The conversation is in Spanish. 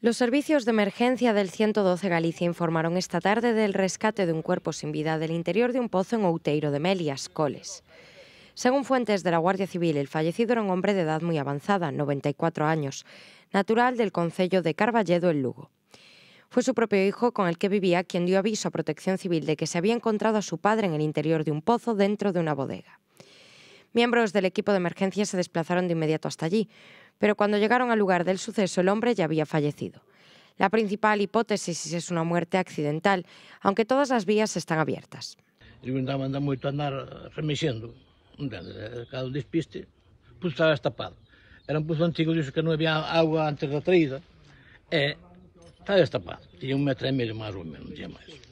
Los servicios de emergencia del 112 Galicia informaron esta tarde del rescate de un cuerpo sin vida del interior de un pozo en Outeiro de Melias, Coles. Según fuentes de la Guardia Civil, el fallecido era un hombre de edad muy avanzada, 94 años, natural del concello de Carballedo, en Lugo. Fue su propio hijo con el que vivía quien dio aviso a Protección Civil de que se había encontrado a su padre en el interior de un pozo dentro de una bodega. Miembros del equipo de emergencia se desplazaron de inmediato hasta allí, pero cuando llegaron al lugar del suceso el hombre ya había fallecido. La principal hipótesis es una muerte accidental, aunque todas las vías están abiertas. Andaba, andaba mucho a andar remisiendo, cada despiste, pues estaba estapado. Era un puesto antiguo, dice que no había agua antes la traída, e estaba estapado. tenía un metro y medio más o menos, ya más.